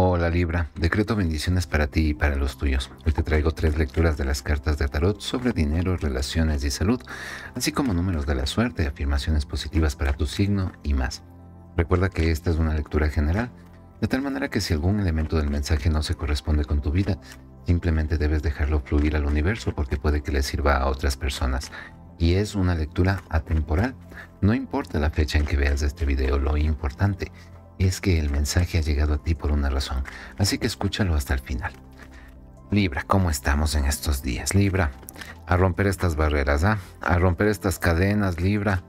Hola Libra, decreto bendiciones para ti y para los tuyos. Hoy te traigo tres lecturas de las cartas de tarot sobre dinero, relaciones y salud, así como números de la suerte, afirmaciones positivas para tu signo y más. Recuerda que esta es una lectura general, de tal manera que si algún elemento del mensaje no se corresponde con tu vida, simplemente debes dejarlo fluir al universo porque puede que le sirva a otras personas. Y es una lectura atemporal. No importa la fecha en que veas este video, lo importante es es que el mensaje ha llegado a ti por una razón, así que escúchalo hasta el final. Libra, ¿cómo estamos en estos días? Libra, a romper estas barreras, ¿ah? a romper estas cadenas, Libra.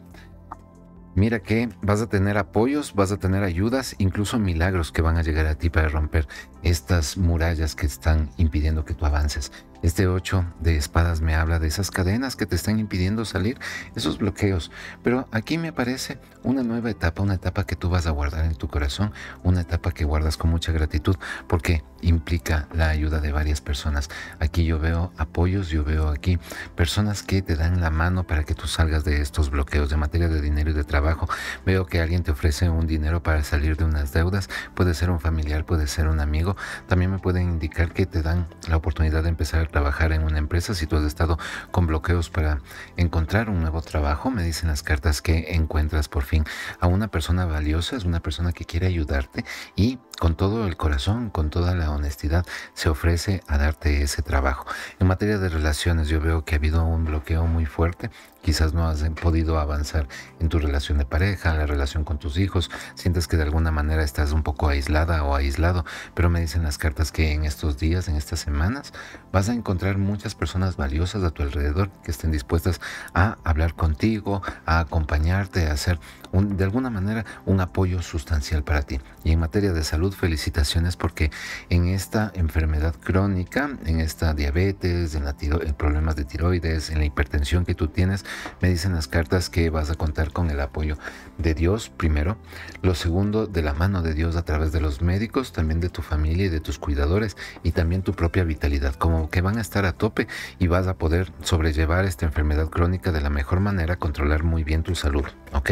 Mira que vas a tener apoyos, vas a tener ayudas, incluso milagros que van a llegar a ti para romper estas murallas que están impidiendo que tú avances. Este 8 de espadas me habla de esas cadenas que te están impidiendo salir, esos bloqueos. Pero aquí me aparece una nueva etapa, una etapa que tú vas a guardar en tu corazón, una etapa que guardas con mucha gratitud porque implica la ayuda de varias personas. Aquí yo veo apoyos, yo veo aquí personas que te dan la mano para que tú salgas de estos bloqueos de materia de dinero y de trabajo. Veo que alguien te ofrece un dinero para salir de unas deudas, puede ser un familiar, puede ser un amigo. También me pueden indicar que te dan la oportunidad de empezar trabajar en una empresa, si tú has estado con bloqueos para encontrar un nuevo trabajo, me dicen las cartas que encuentras por fin a una persona valiosa, es una persona que quiere ayudarte y con todo el corazón, con toda la honestidad, se ofrece a darte ese trabajo. En materia de relaciones, yo veo que ha habido un bloqueo muy fuerte. Quizás no has podido avanzar en tu relación de pareja, en la relación con tus hijos. Sientes que de alguna manera estás un poco aislada o aislado. Pero me dicen las cartas que en estos días, en estas semanas, vas a encontrar muchas personas valiosas a tu alrededor que estén dispuestas a hablar contigo, a acompañarte, a hacer de alguna manera un apoyo sustancial para ti. Y en materia de salud, felicitaciones porque en esta enfermedad crónica, en esta diabetes, en, la en problemas de tiroides, en la hipertensión que tú tienes, me dicen las cartas que vas a contar con el apoyo de Dios primero, lo segundo de la mano de Dios a través de los médicos, también de tu familia y de tus cuidadores y también tu propia vitalidad, como que van a estar a tope y vas a poder sobrellevar esta enfermedad crónica de la mejor manera, controlar muy bien tu salud, ¿ok?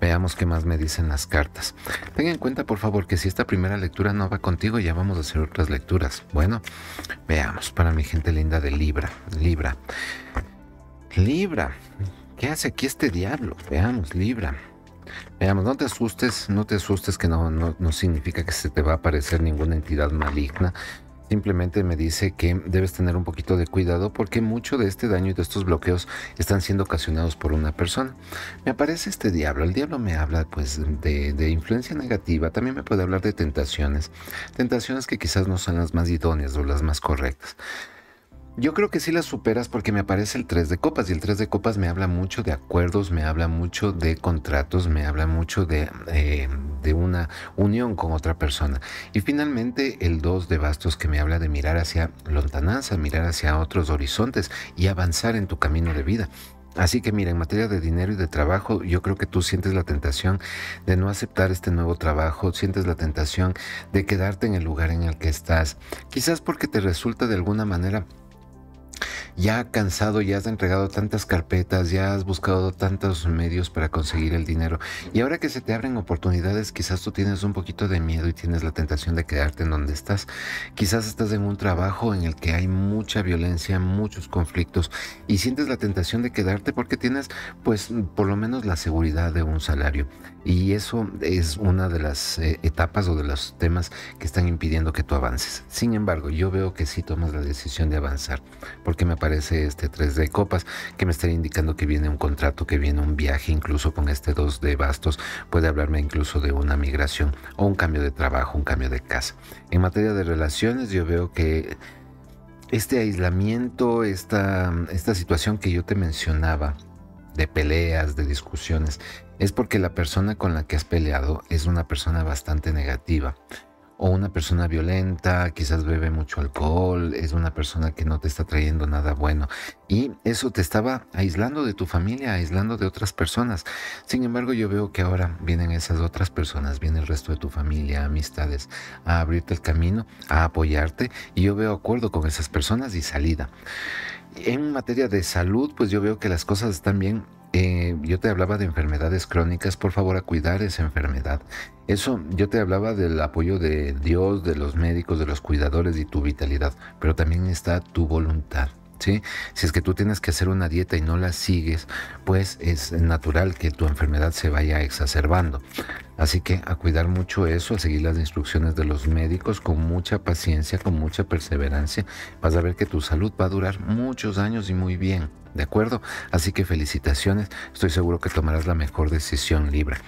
Veamos qué más me dicen las cartas. Ten en cuenta por favor que si esta primera la lectura no va contigo, ya vamos a hacer otras lecturas. Bueno, veamos para mi gente linda de Libra, Libra. Libra, ¿qué hace aquí este diablo? Veamos, Libra. Veamos, no te asustes, no te asustes que no, no, no significa que se te va a aparecer ninguna entidad maligna simplemente me dice que debes tener un poquito de cuidado porque mucho de este daño y de estos bloqueos están siendo ocasionados por una persona. Me aparece este diablo, el diablo me habla pues de, influencia negativa, también me puede hablar de tentaciones, tentaciones que quizás no son las más idóneas o las más correctas. Yo creo que sí las superas porque me aparece el 3 de copas y el 3 de copas me habla mucho de acuerdos, me habla mucho de contratos, me habla mucho de eh, de una unión con otra persona. Y finalmente el 2 de bastos que me habla de mirar hacia lontananza, mirar hacia otros horizontes y avanzar en tu camino de vida. Así que mira, en materia de dinero y de trabajo, yo creo que tú sientes la tentación de no aceptar este nuevo trabajo, sientes la tentación de quedarte en el lugar en el que estás, quizás porque te resulta de alguna manera ya cansado, ya has entregado tantas carpetas, ya has buscado tantos medios para conseguir el dinero. Y ahora que se te abren oportunidades, quizás tú tienes un poquito de miedo y tienes la tentación de quedarte en donde estás. Quizás estás en un trabajo en el que hay mucha violencia, muchos conflictos y sientes la tentación de quedarte porque tienes pues por lo menos la seguridad de un salario. Y eso es una de las eh, etapas o de los temas que están impidiendo que tú avances. Sin embargo, yo veo que sí tomas la decisión de avanzar porque me aparece este 3 de copas que me estaría indicando que viene un contrato, que viene un viaje, incluso con este 2 de bastos puede hablarme incluso de una migración o un cambio de trabajo, un cambio de casa. En materia de relaciones yo veo que este aislamiento, esta, esta situación que yo te mencionaba, de peleas, de discusiones, es porque la persona con la que has peleado es una persona bastante negativa o una persona violenta, quizás bebe mucho alcohol, es una persona que no te está trayendo nada bueno. Y eso te estaba aislando de tu familia, aislando de otras personas. Sin embargo, yo veo que ahora vienen esas otras personas, viene el resto de tu familia, amistades, a abrirte el camino, a apoyarte. Y yo veo acuerdo con esas personas y salida. En materia de salud, pues yo veo que las cosas están bien eh, yo te hablaba de enfermedades crónicas, por favor a cuidar esa enfermedad. Eso, yo te hablaba del apoyo de Dios, de los médicos, de los cuidadores y tu vitalidad, pero también está tu voluntad. ¿Sí? Si es que tú tienes que hacer una dieta y no la sigues, pues es natural que tu enfermedad se vaya exacerbando. Así que a cuidar mucho eso, a seguir las instrucciones de los médicos con mucha paciencia, con mucha perseverancia, vas a ver que tu salud va a durar muchos años y muy bien. ¿de acuerdo? Así que felicitaciones, estoy seguro que tomarás la mejor decisión libre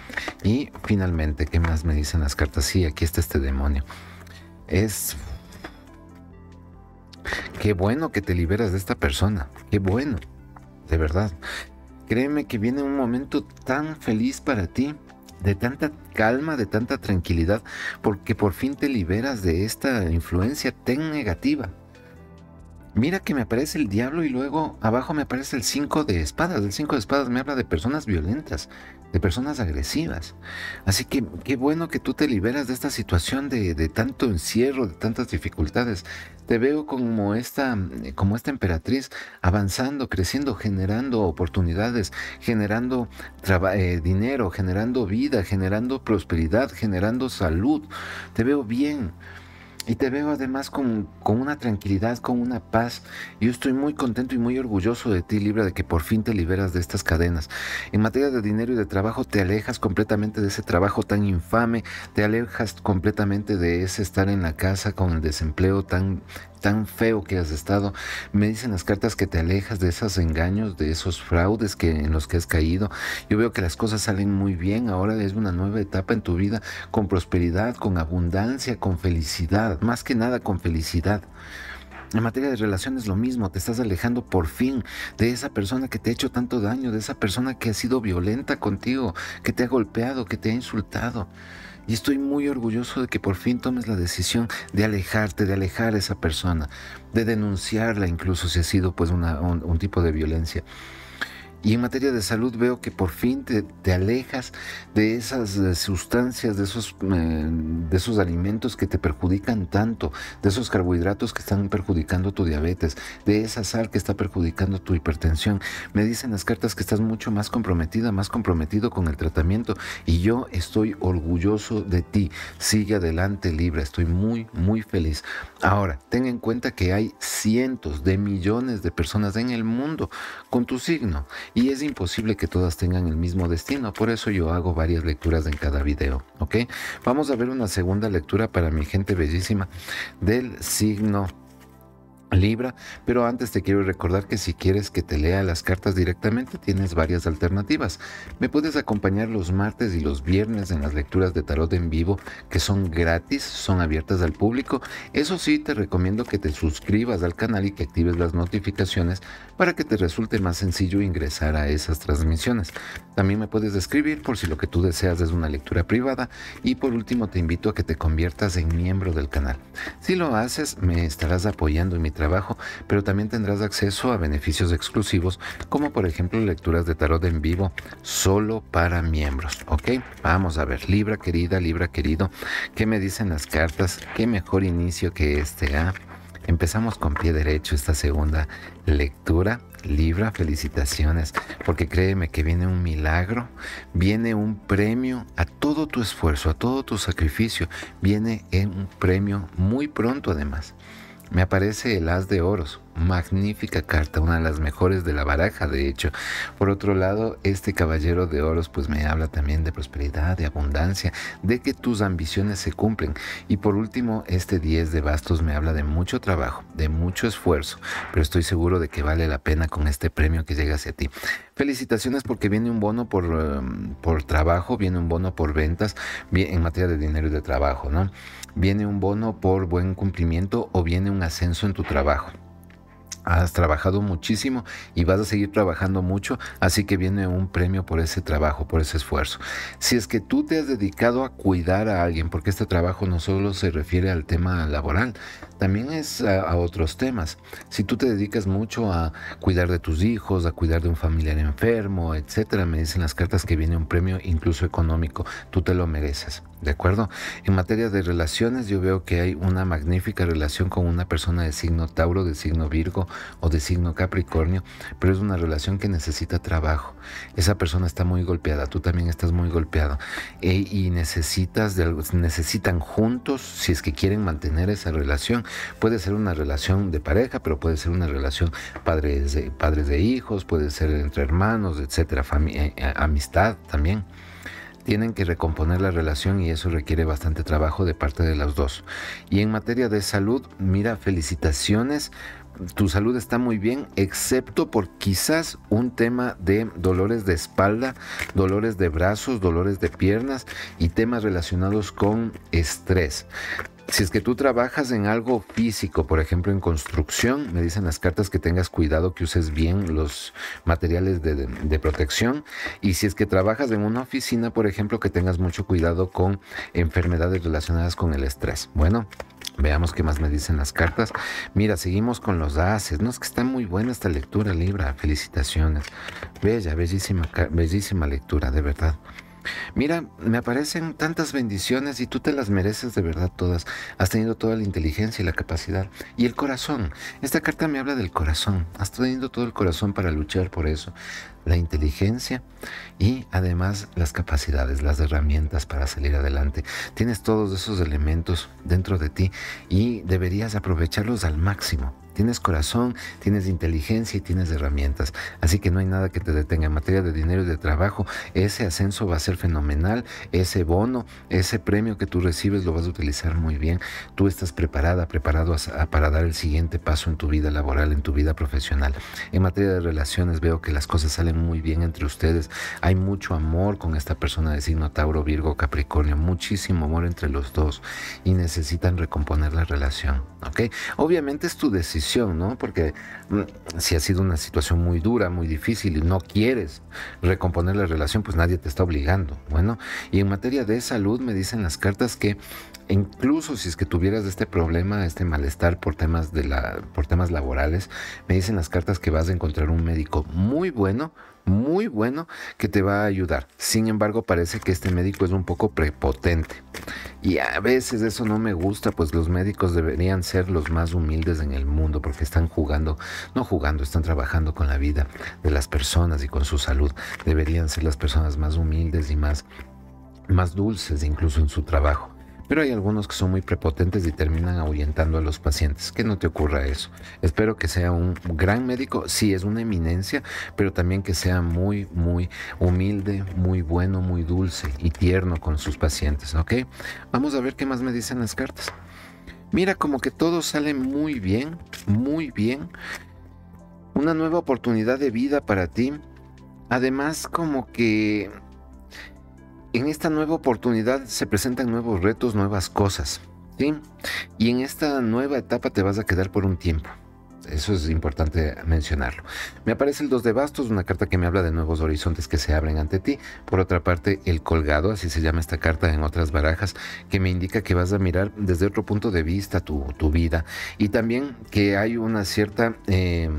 Y finalmente, ¿qué más me dicen las cartas? Sí, aquí está este demonio. Es... Qué bueno que te liberas de esta persona, qué bueno, de verdad. Créeme que viene un momento tan feliz para ti, de tanta calma, de tanta tranquilidad, porque por fin te liberas de esta influencia tan negativa mira que me aparece el diablo y luego abajo me aparece el 5 de espadas. El 5 de espadas me habla de personas violentas, de personas agresivas. Así que qué bueno que tú te liberas de esta situación de, tanto encierro, de tantas dificultades. Te veo como esta, como esta emperatriz avanzando, creciendo, generando oportunidades, generando eh, dinero, generando vida, generando prosperidad, generando salud. Te veo bien. Y te veo además con, con, una tranquilidad, con una paz. Yo estoy muy contento y muy orgulloso de ti, Libra, de que por fin te liberas de estas cadenas. En materia de dinero y de trabajo, te alejas completamente de ese trabajo tan infame, te alejas completamente de ese estar en la casa con el desempleo tan tan feo que has estado. Me dicen las cartas que te alejas de esos engaños, de esos fraudes que, en los que has caído. Yo veo que las cosas salen muy bien. Ahora es una nueva etapa en tu vida con prosperidad, con abundancia, con felicidad más que nada con felicidad. En materia de relaciones lo mismo, te estás alejando por fin de esa persona que te ha hecho tanto daño, de esa persona que ha sido violenta contigo, que te ha golpeado, que te ha insultado. Y estoy muy orgulloso de que por fin tomes la decisión de alejarte, de alejar a esa persona, de denunciarla incluso si ha sido pues un tipo de violencia. Y en materia de salud veo que por fin te, alejas de esas eh, sustancias, de esos, eh, de esos alimentos que te perjudican tanto, de esos carbohidratos que están perjudicando tu diabetes, de esa sal que está perjudicando tu hipertensión. Me dicen las cartas que estás mucho más comprometida, más comprometido con el tratamiento y yo estoy orgulloso de ti. Sigue adelante, Libra. Estoy muy, muy feliz. Ahora, ten en cuenta que hay cientos de millones de personas en el mundo con tu signo y es imposible que todas tengan el mismo destino, por eso yo hago varias lecturas en cada video, ¿ok? Vamos a ver una segunda lectura para mi gente bellísima del signo Libra, pero antes te quiero recordar que si quieres que te lea las cartas directamente tienes varias alternativas. Me puedes acompañar los martes y los viernes en las lecturas de tarot en vivo que son gratis, son abiertas al público. Eso sí, te recomiendo que te suscribas al canal y que actives las notificaciones para que te resulte más sencillo ingresar a esas transmisiones. También me puedes escribir por si lo que tú deseas es una lectura privada y por último te invito a que te conviertas en miembro del canal. Si lo haces, me estarás apoyando en mi trabajo, pero también tendrás acceso a beneficios exclusivos, como por ejemplo lecturas de tarot en vivo solo para miembros. Ok, vamos a ver, Libra querida, Libra querido, ¿qué me dicen las cartas? ¿Qué mejor inicio que este? Ah? Empezamos con pie derecho esta segunda lectura. Libra, felicitaciones, porque créeme que viene un milagro, viene un premio a todo tu esfuerzo, a todo tu sacrificio, viene un premio muy pronto además me aparece el As de Oros, magnífica carta, una de las mejores de la baraja de hecho. Por otro lado, este Caballero de Oros pues me habla también de prosperidad, de abundancia, de que tus ambiciones se cumplen. Y por último, este 10 de bastos me habla de mucho trabajo, de mucho esfuerzo, pero estoy seguro de que vale la pena con este premio que llega hacia ti. Felicitaciones porque viene un bono por, eh, por trabajo, viene un bono por ventas en materia de dinero y de trabajo, ¿no? viene un bono por buen cumplimiento o viene un ascenso en tu trabajo. Has trabajado muchísimo y vas a seguir trabajando mucho, así que viene un premio por ese trabajo, por ese esfuerzo. Si es que tú te has dedicado a cuidar a alguien, porque este trabajo no solo se refiere al tema laboral, también es a, otros temas. Si tú te dedicas mucho a cuidar de tus hijos, a cuidar de un familiar enfermo, etcétera, me dicen las cartas que viene un premio incluso económico, tú te lo mereces. ¿De acuerdo? En materia de relaciones, yo veo que hay una magnífica relación con una persona de signo Tauro, de signo Virgo o de signo Capricornio, pero es una relación que necesita trabajo. Esa persona está muy golpeada, tú también estás muy golpeado eh, y necesitas necesitan juntos, si es que quieren mantener esa relación, puede ser una relación de pareja, pero puede ser una relación padres de, padres de hijos, puede ser entre hermanos, etcétera, eh, eh, amistad también tienen que recomponer la relación y eso requiere bastante trabajo de parte de los dos. Y en materia de salud, mira, felicitaciones tu salud está muy bien, excepto por quizás un tema de dolores de espalda, dolores de brazos, dolores de piernas y temas relacionados con estrés. Si es que tú trabajas en algo físico, por ejemplo en construcción, me dicen las cartas que tengas cuidado que uses bien los materiales de, protección. Y si es que trabajas en una oficina, por ejemplo, que tengas mucho cuidado con enfermedades relacionadas con el estrés. Bueno, Veamos qué más me dicen las cartas. Mira, seguimos con los haces. No es que está muy buena esta lectura, Libra. Felicitaciones. Bella, bellísima, bellísima lectura, de verdad. Mira, me aparecen tantas bendiciones y tú te las mereces de verdad todas. Has tenido toda la inteligencia y la capacidad. Y el corazón. Esta carta me habla del corazón. Has tenido todo el corazón para luchar por eso. La inteligencia y además las capacidades, las herramientas para salir adelante. Tienes todos esos elementos dentro de ti y deberías aprovecharlos al máximo. Tienes corazón, tienes inteligencia y tienes herramientas. Así que no hay nada que te detenga en materia de dinero y de trabajo. Ese ascenso va a ser fenomenal. Ese bono, ese premio que tú recibes lo vas a utilizar muy bien. Tú estás preparada, preparado para dar el siguiente paso en tu vida laboral, en tu vida profesional. En materia de relaciones veo que las cosas salen muy bien entre ustedes. Hay mucho amor con esta persona de signo Tauro, Virgo, Capricornio. Muchísimo amor entre los dos y necesitan recomponer la relación. Obviamente es tu decisión ¿no? Porque mm, si ha sido una situación muy dura, muy difícil y no quieres recomponer la relación, pues nadie te está obligando. Bueno, y en materia de salud me dicen las cartas que incluso si es que tuvieras este problema, este malestar por temas de la por temas laborales, me dicen las cartas que vas a encontrar un médico muy bueno muy bueno que te va a ayudar. Sin embargo, parece que este médico es un poco prepotente. Y a veces eso no me gusta, pues los médicos deberían ser los más humildes en el mundo porque están jugando, no jugando, están trabajando con la vida de las personas y con su salud. Deberían ser las personas más humildes y más más dulces incluso en su trabajo pero hay algunos que son muy prepotentes y terminan ahuyentando a los pacientes. Que no te ocurra eso. Espero que sea un gran médico, sí, es una eminencia, pero también que sea muy, muy humilde, muy bueno, muy dulce y tierno con sus pacientes, ¿ok? Vamos a ver qué más me dicen las cartas. Mira, como que todo sale muy bien, muy bien. Una nueva oportunidad de vida para ti. Además, como que en esta nueva oportunidad se presentan nuevos retos, nuevas cosas. ¿sí? Y en esta nueva etapa te vas a quedar por un tiempo. Eso es importante mencionarlo. Me aparece el 2 de bastos, una carta que me habla de nuevos horizontes que se abren ante ti. Por otra parte, el colgado, así se llama esta carta en otras barajas, que me indica que vas a mirar desde otro punto de vista tu, vida. Y también que hay una cierta... Eh,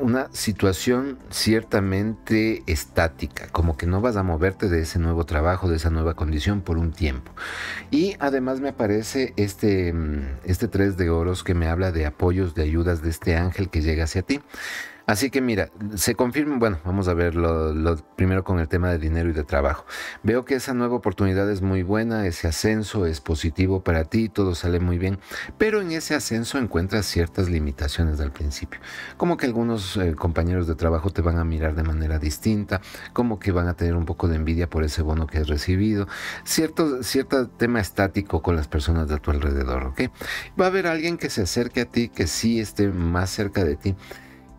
una situación ciertamente estática, como que no vas a moverte de ese nuevo trabajo, de esa nueva condición por un tiempo. Y además me aparece este, mm, este tres de oros que me habla de apoyos, de ayudas de este ángel que llega hacia ti. Así que mira, se confirma, bueno, vamos a ver lo, primero con el tema de dinero y de trabajo. Veo que esa nueva oportunidad es muy buena, ese ascenso es positivo para ti, todo sale muy bien, pero en ese ascenso encuentras ciertas limitaciones al principio, como que algunos eh, compañeros de trabajo te van a mirar de manera distinta, como que van a tener un poco de envidia por ese bono que has recibido, cierto, cierto tema estático con las personas de tu alrededor, ¿ok? Va a haber alguien que se acerque a ti, que sí esté más cerca de ti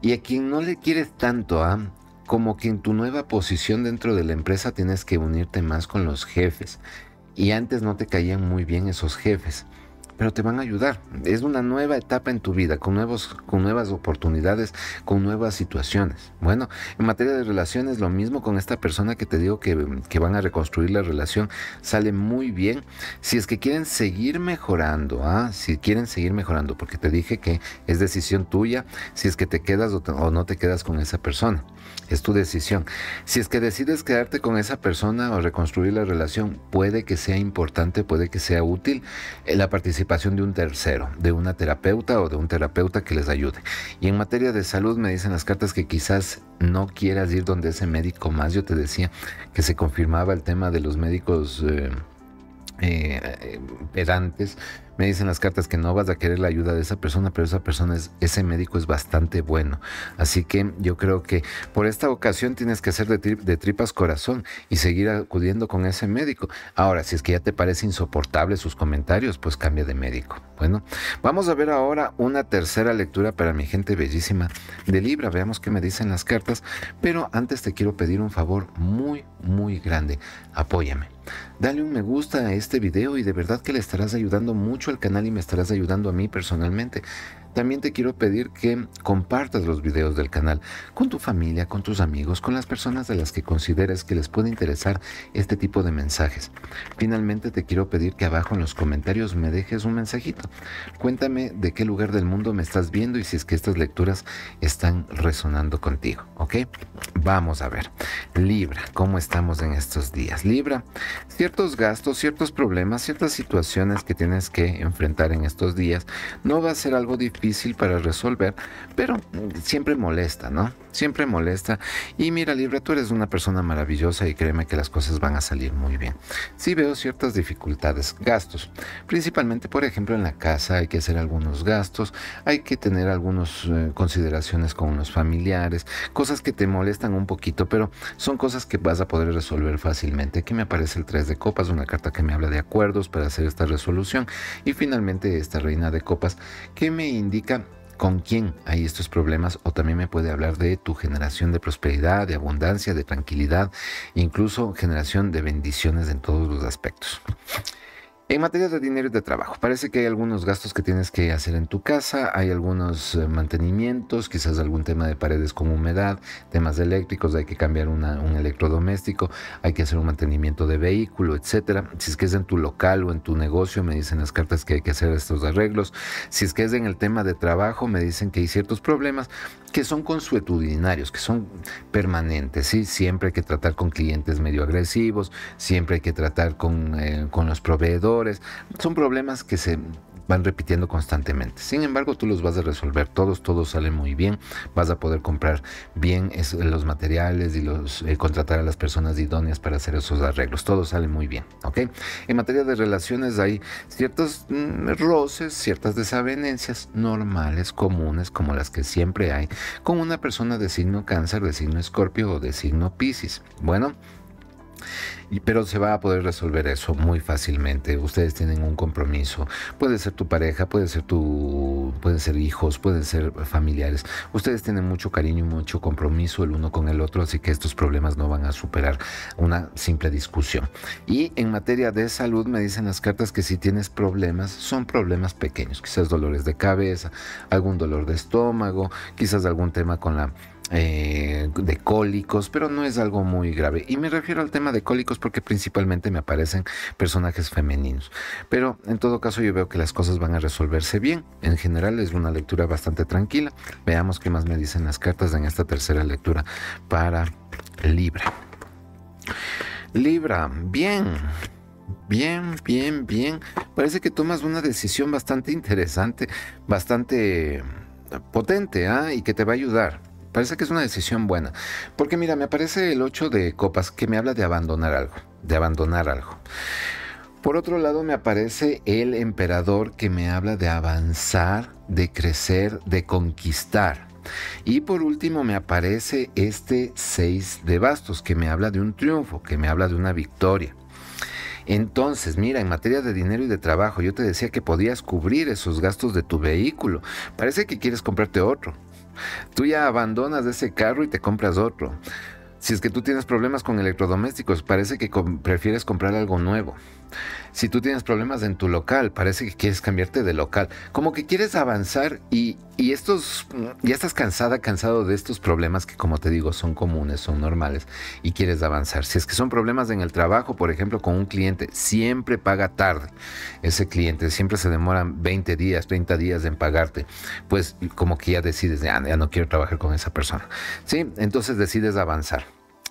y a quien no le quieres tanto, a, ¿ah? como que en tu nueva posición dentro de la empresa tienes que unirte más con los jefes. Y antes no te caían muy bien esos jefes pero te van a ayudar. Es una nueva etapa en tu vida, con, con nuevas oportunidades, con nuevas situaciones. Bueno, en materia de relaciones, lo mismo con esta persona que te digo que, van a reconstruir la relación, sale muy bien. Si es que quieren seguir mejorando, ¿ah? si quieren seguir mejorando, porque te dije que es decisión tuya, si es que te quedas o, o no te quedas con esa persona. Es tu decisión. Si es que decides quedarte con esa persona o reconstruir la relación, puede que sea importante, puede que sea útil eh, la participación de un tercero, de una terapeuta o de un terapeuta que les ayude. Y en materia de salud me dicen las cartas que quizás no quieras ir donde ese médico más. Yo te decía que se confirmaba el tema de los médicos eh, eh, eh, pedantes me dicen las cartas que no vas a querer la ayuda de esa persona, pero esa persona es, ese médico es bastante bueno. Así que yo creo que por esta ocasión tienes que hacer de, de tripas corazón y seguir acudiendo con ese médico. Ahora, si es que ya te parece insoportable sus comentarios, pues cambia de médico. Bueno, vamos a ver ahora una tercera lectura para mi gente bellísima de Libra. Veamos qué me dicen las cartas, pero antes te quiero pedir un favor muy, muy grande. Apóyame Dale un me gusta a este video y de verdad que le estarás ayudando mucho al canal y me estarás ayudando a mí personalmente también te quiero pedir que compartas los videos del canal con tu familia, con tus amigos, con las personas de las que consideres que les puede interesar este tipo de mensajes. Finalmente te quiero pedir que abajo en los comentarios me dejes un mensajito. Cuéntame de qué lugar del mundo me estás viendo y si es que estas lecturas están resonando contigo, ¿ok? Vamos a ver. Libra, ¿cómo estamos en estos días? Libra, ciertos gastos, ciertos problemas, ciertas situaciones que tienes que enfrentar en estos días no va a ser algo difícil para resolver, pero siempre molesta, ¿no? Siempre molesta. Y mira, Libra, tú eres una persona maravillosa y créeme que las cosas van a salir muy bien. Si veo ciertas dificultades, gastos. Principalmente, por ejemplo, en la casa hay que hacer algunos gastos, hay que tener algunas eh, consideraciones con los familiares, cosas que te molestan un poquito, pero son cosas que vas a poder resolver fácilmente. Aquí me aparece el 3 de copas, una carta que me habla de acuerdos para hacer esta resolución. Y finalmente esta reina de copas que me indica indica con quién hay estos problemas o también me puede hablar de tu generación de prosperidad, de abundancia, de tranquilidad, incluso generación de bendiciones en todos los aspectos. En materia de dinero y de trabajo, parece que hay algunos gastos que tienes que hacer en tu casa, hay algunos eh, mantenimientos, quizás algún tema de paredes con humedad, temas eléctricos, hay que cambiar un electrodoméstico, hay que hacer un mantenimiento de vehículo, etcétera. Si es que es en tu local o en tu negocio, me dicen las cartas que hay que hacer estos arreglos. Si es que es en el tema de trabajo, me dicen que hay ciertos problemas que son consuetudinarios, que son permanentes, ¿sí? Siempre hay que tratar con clientes medio agresivos, siempre hay que tratar con, eh, con los proveedores. Son problemas que se van repitiendo constantemente. Sin embargo, tú los vas a resolver todos, todos salen muy bien, vas a poder comprar bien eh, los materiales y los, eh, contratar a las personas idóneas para hacer esos arreglos. Todo sale muy bien, ¿ok? En materia de relaciones hay ciertos mm, roces, ciertas desavenencias normales, comunes, como las que siempre hay, con una persona de signo cáncer, de signo escorpio o de signo piscis. Bueno, pero se va a poder resolver eso muy fácilmente. Ustedes tienen un compromiso. Puede ser tu pareja, puede ser tu, pueden ser hijos, pueden ser familiares. Ustedes tienen mucho cariño y mucho compromiso el uno con el otro, así que estos problemas no van a superar una simple discusión. Y en materia de salud me dicen las cartas que si tienes problemas, son problemas pequeños, quizás dolores de cabeza, algún dolor de estómago, quizás algún tema con la eh, de cólicos, pero no es algo muy grave. Y me refiero al tema de cólicos porque principalmente me aparecen personajes femeninos. Pero en todo caso yo veo que las cosas van a resolverse bien. En general es una lectura bastante tranquila. Veamos qué más me dicen las cartas en esta tercera lectura para Libra. Libra, bien. Bien, bien, bien. Parece que tomas una decisión bastante interesante, bastante potente, ¿ah? y que te va a ayudar parece que es una decisión buena. Porque mira, me aparece el 8 de copas que me habla de abandonar algo, de abandonar algo. Por otro lado me aparece el emperador que me habla de avanzar, de crecer, de conquistar. Y por último me aparece este 6 de bastos que me habla de un triunfo, que me habla de una victoria. Entonces, mira, en materia de dinero y de trabajo, yo te decía que podías cubrir esos gastos de tu vehículo. Parece que quieres comprarte otro tú ya abandonas ese carro y te compras otro. Si es que tú tienes problemas con electrodomésticos, parece que prefieres comprar algo nuevo. Si tú tienes problemas en tu local, parece que quieres cambiarte de local. Como que quieres avanzar y, estos, ya estás cansada, cansado de estos problemas que como te digo son comunes, son normales y quieres avanzar. Si es que son problemas en el trabajo, por ejemplo, con un cliente, siempre paga tarde. Ese cliente siempre se demoran 20 días, 30 días en pagarte. Pues como que ya decides, ah, ya, no quiero trabajar con esa persona. ¿Sí? Entonces decides avanzar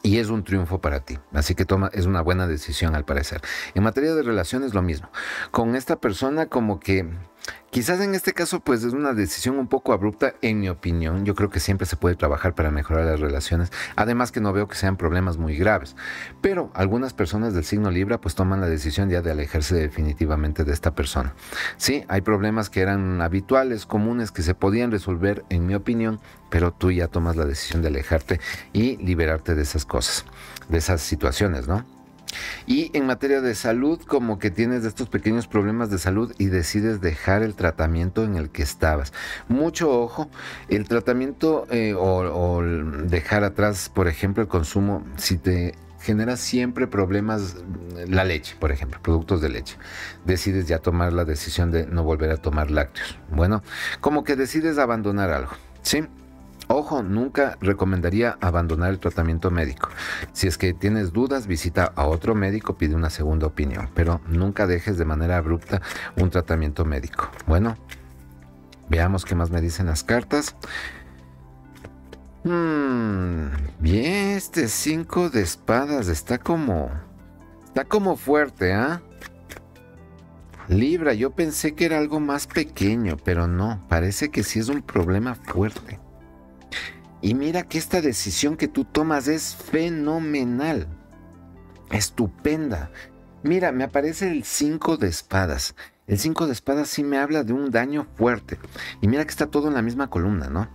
y es un triunfo para ti. Así que toma, es una buena decisión al parecer. En materia de relaciones, lo mismo. Con esta persona como que Quizás en este caso pues es una decisión un poco abrupta en mi opinión. Yo creo que siempre se puede trabajar para mejorar las relaciones. Además que no veo que sean problemas muy graves. Pero algunas personas del signo Libra pues toman la decisión ya de alejarse definitivamente de esta persona. Sí, hay problemas que eran habituales, comunes, que se podían resolver en mi opinión, pero tú ya tomas la decisión de alejarte y liberarte de esas cosas, de esas situaciones, ¿no? Y en materia de salud, como que tienes estos pequeños problemas de salud y decides dejar el tratamiento en el que estabas. Mucho ojo, el tratamiento eh, o, o dejar atrás, por ejemplo, el consumo, si te genera siempre problemas la leche, por ejemplo, productos de leche. Decides ya tomar la decisión de no volver a tomar lácteos. Bueno, como que decides abandonar algo, ¿sí? Ojo, nunca recomendaría abandonar el tratamiento médico. Si es que tienes dudas, visita a otro médico, pide una segunda opinión, pero nunca dejes de manera abrupta un tratamiento médico. Bueno, veamos qué más me dicen las cartas. bien, hmm, este 5 de espadas está como... Está como fuerte, ¿eh? Libra, yo pensé que era algo más pequeño, pero no, parece que sí es un problema fuerte. Y mira que esta decisión que tú tomas es fenomenal, estupenda. Mira, me aparece el 5 de espadas. El 5 de espadas sí me habla de un daño fuerte. Y mira que está todo en la misma columna, ¿no?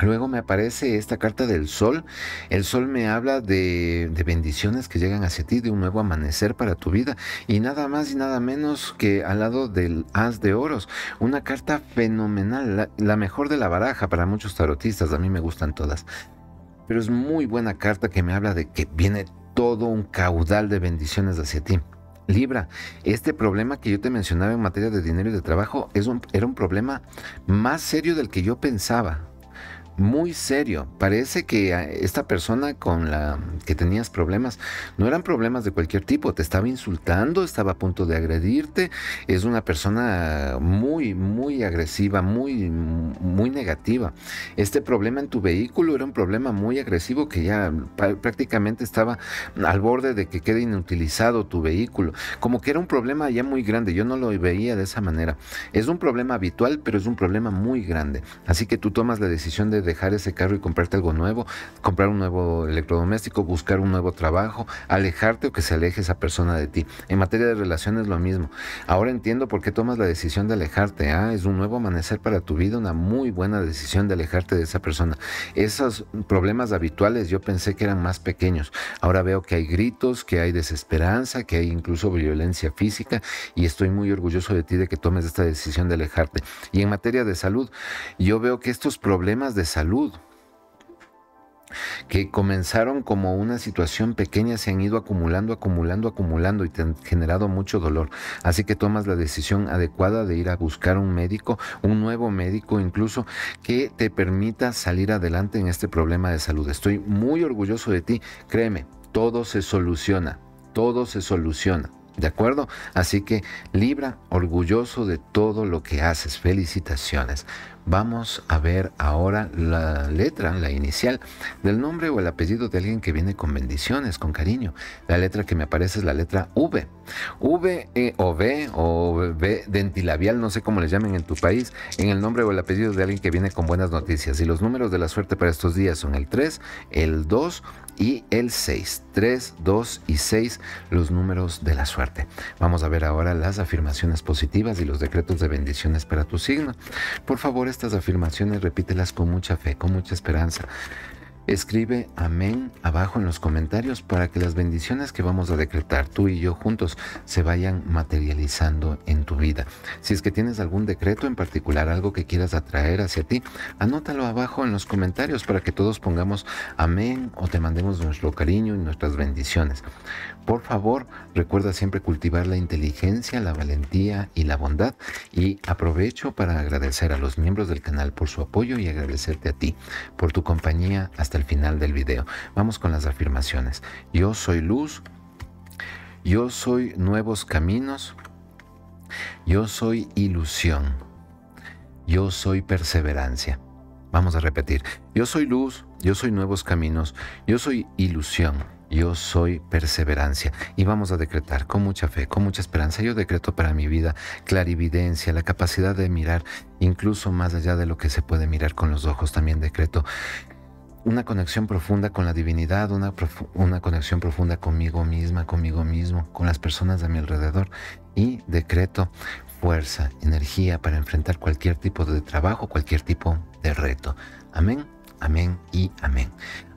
Luego me aparece esta carta del sol. El sol me habla de, bendiciones que llegan hacia ti, de un nuevo amanecer para tu vida. Y nada más y nada menos que al lado del haz de oros. Una carta fenomenal, la, mejor de la baraja para muchos tarotistas. A mí me gustan todas. Pero es muy buena carta que me habla de que viene todo un caudal de bendiciones hacia ti. Libra, este problema que yo te mencionaba en materia de dinero y de trabajo es era un problema más serio del que yo pensaba muy serio. Parece que ah, esta persona con la que tenías problemas no eran problemas de cualquier tipo. Te estaba insultando, estaba a punto de agredirte. Es una persona muy, muy agresiva, muy, muy negativa. Este problema en tu vehículo era un problema muy agresivo que ya prácticamente estaba al borde de que quede inutilizado tu vehículo. Como que era un problema ya muy grande. Yo no lo veía de esa manera. Es un problema habitual, pero es un problema muy grande. Así que tú tomas la decisión de dejar ese carro y comprarte algo nuevo, comprar un nuevo electrodoméstico, buscar un nuevo trabajo, alejarte o que se aleje esa persona de ti. En materia de relaciones lo mismo. Ahora entiendo por qué tomas la decisión de alejarte. ¿ah? Es un nuevo amanecer para tu vida, una muy buena decisión de alejarte de esa persona. Esos problemas habituales yo pensé que eran más pequeños. Ahora veo que hay gritos, que hay desesperanza, que hay incluso violencia física y estoy muy orgulloso de ti de que tomes esta decisión de alejarte. Y en materia de salud, yo veo que estos problemas de salud salud, que comenzaron como una situación pequeña, se han ido acumulando, acumulando, acumulando y te han generado mucho dolor. Así que tomas la decisión adecuada de ir a buscar un médico, un nuevo médico incluso, que te permita salir adelante en este problema de salud. Estoy muy orgulloso de ti, créeme, todo se soluciona, todo se soluciona. ¿De acuerdo? Así que Libra, orgulloso de todo lo que haces. Felicitaciones. Vamos a ver ahora la letra, la inicial del nombre o el apellido de alguien que viene con bendiciones, con cariño. La letra que me aparece es la letra V. V -E o V o V dentilabial, no sé cómo le llamen en tu país, en el nombre o el apellido de alguien que viene con buenas noticias. Y los números de la suerte para estos días son el 3, el 2 y el 6. 3, 2 y 6, los números de la suerte. Vamos a ver ahora las afirmaciones positivas y los decretos de bendiciones para tu signo. Por favor, estas afirmaciones repítelas con mucha fe, con mucha esperanza. Escribe amén abajo en los comentarios para que las bendiciones que vamos a decretar tú y yo juntos se vayan materializando en tu vida. Si es que tienes algún decreto en particular, algo que quieras atraer hacia ti, anótalo abajo en los comentarios para que todos pongamos amén o te mandemos nuestro cariño y nuestras bendiciones. Por favor, recuerda siempre cultivar la inteligencia, la valentía y la bondad y aprovecho para agradecer a los miembros del canal por su apoyo y agradecerte a ti por tu compañía hasta final del video. Vamos con las afirmaciones. Yo soy luz. Yo soy nuevos caminos. Yo soy ilusión. Yo soy perseverancia. Vamos a repetir. Yo soy luz, yo soy nuevos caminos, yo soy ilusión, yo soy perseverancia. Y vamos a decretar con mucha fe, con mucha esperanza. Yo decreto para mi vida clarividencia, la capacidad de mirar incluso más allá de lo que se puede mirar con los ojos. También decreto una conexión profunda con la divinidad, una, una conexión profunda conmigo misma, conmigo mismo, con las personas a mi alrededor. Y decreto fuerza, energía para enfrentar cualquier tipo de trabajo, cualquier tipo de reto. Amén, amén y amén.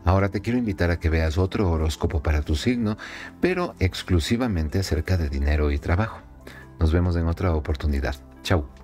Ahora te quiero invitar a que veas otro horóscopo para tu signo, pero exclusivamente acerca de dinero y trabajo. Nos vemos en otra oportunidad. Chau.